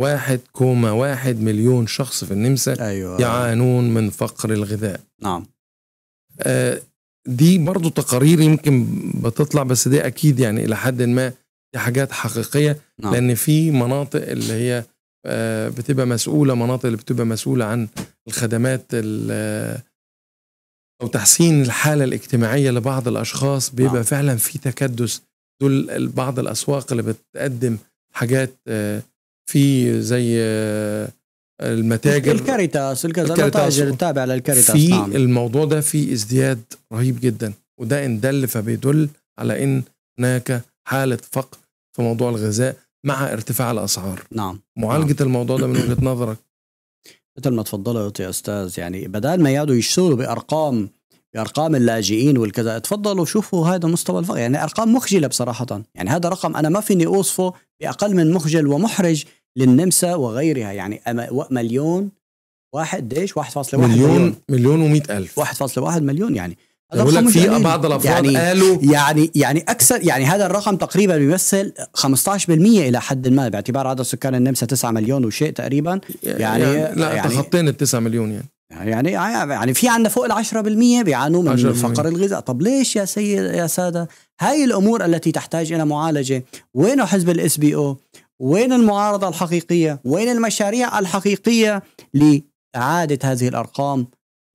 واحد كوما واحد مليون شخص في النمسا أيوة. يعانون من فقر الغذاء نعم آه دي برضو تقارير يمكن بتطلع بس دي أكيد يعني إلى حد ما دي حاجات حقيقية نعم. لأن في مناطق اللي هي آه بتبقى مسؤولة مناطق اللي بتبقى مسؤولة عن الخدمات أو تحسين الحالة الاجتماعية لبعض الأشخاص بيبقى نعم. فعلا في تكدس دول بعض الأسواق اللي بتقدم حاجات آه في زي آه، المتاجر الكاريتاس الكاريتاس التابع للكاريتاس في نعم. الموضوع ده في ازدياد رهيب جدا وده ان دل فبيدل على ان هناك حاله فقر في موضوع الغذاء مع ارتفاع الاسعار نعم معالجه نعم. الموضوع ده من وجهه نظرك مثل ما تفضلت يا استاذ يعني بدل ما يقعدوا يشتغلوا بارقام بارقام اللاجئين والكذا تفضلوا شوفوا هذا مستوى الفقر يعني ارقام مخجله بصراحه يعني هذا رقم انا ما فيني اوصفه باقل من مخجل ومحرج للنمسا وغيرها يعني مليون واحد ايش 1.1 مليون مليون و100 الف 1.1 مليون يعني بقول لك في بعض الافراد يعني قالوا يعني يعني اكثر يعني هذا الرقم تقريبا بيمثل 15% الى حد ما باعتبار عدد سكان النمسا 9 مليون وشيء تقريبا يعني, يعني لا يعني تخطينا ال 9 مليون يعني يعني يعني في عندنا فوق ال 10% بيعانوا من فقر الغذاء، طب ليش يا سيد يا ساده؟ هاي الامور التي تحتاج الى معالجه، وين حزب الاس بي او؟ وين المعارضه الحقيقيه؟ وين المشاريع الحقيقيه لاعاده هذه الارقام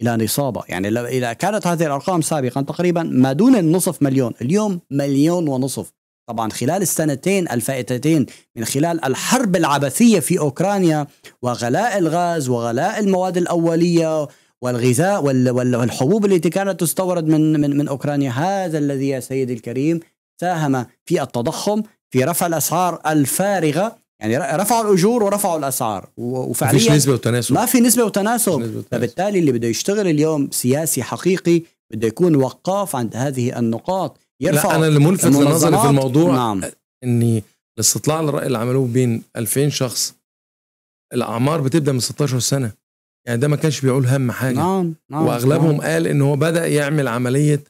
الى نصابها؟ يعني اذا كانت هذه الارقام سابقا تقريبا ما دون النصف مليون، اليوم مليون ونصف، طبعا خلال السنتين الفائتتين من خلال الحرب العبثية في أوكرانيا وغلاء الغاز وغلاء المواد الأولية والغذاء والحبوب التي كانت تستورد من, من, من أوكرانيا هذا الذي يا سيدي الكريم ساهم في التضخم في رفع الأسعار الفارغة يعني رفعوا الاجور ورفعوا الاسعار وفعليا ما نسبه وتناسب ما في نسبه وتناسب فبالتالي اللي بده يشتغل اليوم سياسي حقيقي بده يكون وقاف عند هذه النقاط يرفع لا انا اللي ملفت لنظري في الموضوع نعم. ان الاستطلاع الراي اللي عملوه بين 2000 شخص الاعمار بتبدا من 16 سنه يعني ده ما كانش بيقول هم حاجه نعم نعم واغلبهم نعم. قال ان هو بدا يعمل عمليه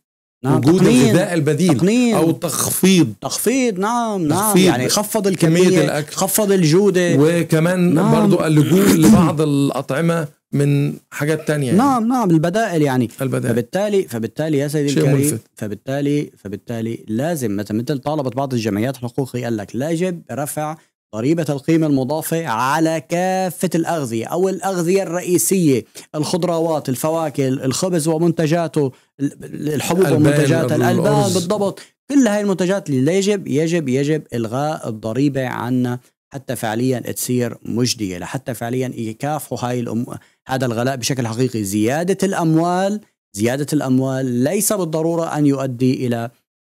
نعم وجود الغذاء البديل تقنين او تخفيض تخفيض نعم نعم تخفيض يعني خفض الكميه كمية الاكل خفض الجوده وكمان نعم. برضه اللجوء لبعض الاطعمه من حاجات تانية يعني. نعم نعم البدائل يعني البدائل. فبالتالي فبالتالي يا سيدي الكريم ملفت. فبالتالي فبالتالي لازم مثلا مثل طالبت بعض الجمعيات الحقوقية قال لك لا يجب رفع ضريبة القيمة المضافة على كافة الأغذية أو الأغذية الرئيسية الخضروات الفواكه الخبز ومنتجاته الحبوب ومنتجاتها الألبان بالضبط كل هاي المنتجات اللي يجب يجب يجب إلغاء الضريبة عنا حتى فعليا تصير مجدية لحتى فعليا يكافحوا هاي الأمور هذا الغلاء بشكل حقيقي زيادة الأموال زيادة الأموال ليس بالضرورة أن يؤدي إلى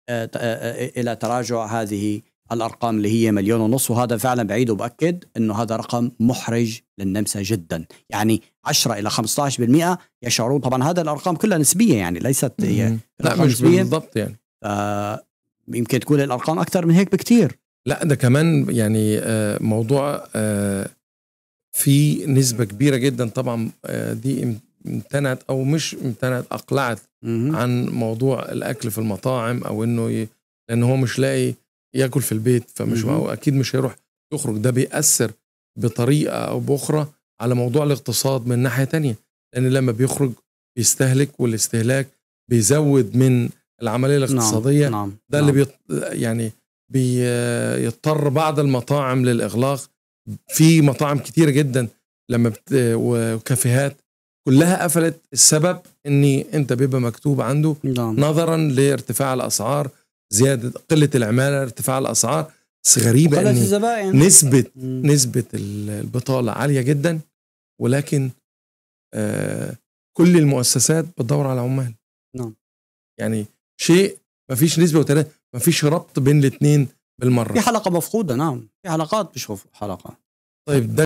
آه، آه، آه، إلى تراجع هذه الأرقام اللي هي مليون ونص وهذا فعلا بعيد وبأكد أنه هذا رقم محرج للنمسا جدا يعني 10 إلى 15% يشعرون طبعا هذا الأرقام كلها نسبية يعني ليست هي لا مش نسبية بالضبط يعني يمكن تكون الأرقام أكثر من هيك بكثير لا ده كمان يعني موضوع في نسبه كبيره جدا طبعا آه، دي امتنعت او مش امتنعت اقلعت عن موضوع الاكل في المطاعم او انه ي... لان هو مش لاقي ياكل في البيت فمش معه اكيد مش هيروح يخرج ده بيأثر بطريقه او باخرى على موضوع الاقتصاد من ناحيه تانية لان لما بيخرج بيستهلك والاستهلاك بيزود من العمليه نعم، الاقتصاديه نعم. نعم. ده نعم. اللي بيط... يعني بيضطر بعض المطاعم للاغلاق في مطاعم كتيره جدا لما بت... وكافيهات كلها قفلت السبب ان انت بيبقى مكتوب عنده دعم. نظرا لارتفاع الاسعار زياده قله العماله ارتفاع الاسعار بس غريبه ان يعني. نسبه مم. نسبه البطاله عاليه جدا ولكن آه كل المؤسسات بتدور على عمال نعم يعني شيء ما فيش نسبه ما فيش ربط بين الاثنين بالمره في حلقه مفقوده نعم في حلقات بشوف حلقه طيب